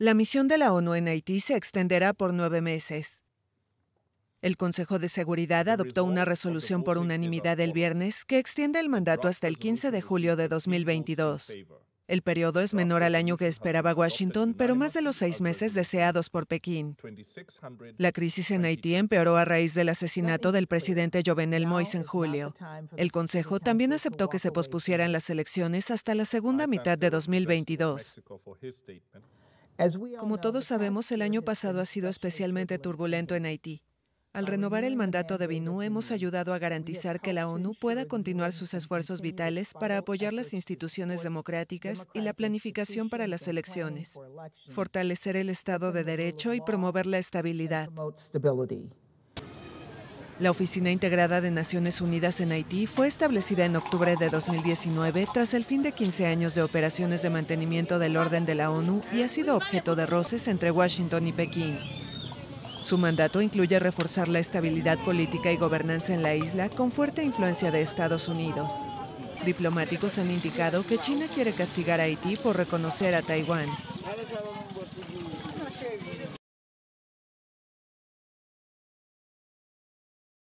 La misión de la ONU en Haití se extenderá por nueve meses. El Consejo de Seguridad adoptó una resolución por unanimidad el viernes que extiende el mandato hasta el 15 de julio de 2022. El periodo es menor al año que esperaba Washington, pero más de los seis meses deseados por Pekín. La crisis en Haití empeoró a raíz del asesinato del presidente Jovenel Moïse en julio. El Consejo también aceptó que se pospusieran las elecciones hasta la segunda mitad de 2022. Como todos sabemos, el año pasado ha sido especialmente turbulento en Haití. Al renovar el mandato de BINU, hemos ayudado a garantizar que la ONU pueda continuar sus esfuerzos vitales para apoyar las instituciones democráticas y la planificación para las elecciones, fortalecer el Estado de Derecho y promover la estabilidad. La Oficina Integrada de Naciones Unidas en Haití fue establecida en octubre de 2019 tras el fin de 15 años de operaciones de mantenimiento del orden de la ONU y ha sido objeto de roces entre Washington y Pekín. Su mandato incluye reforzar la estabilidad política y gobernanza en la isla con fuerte influencia de Estados Unidos. Diplomáticos han indicado que China quiere castigar a Haití por reconocer a Taiwán.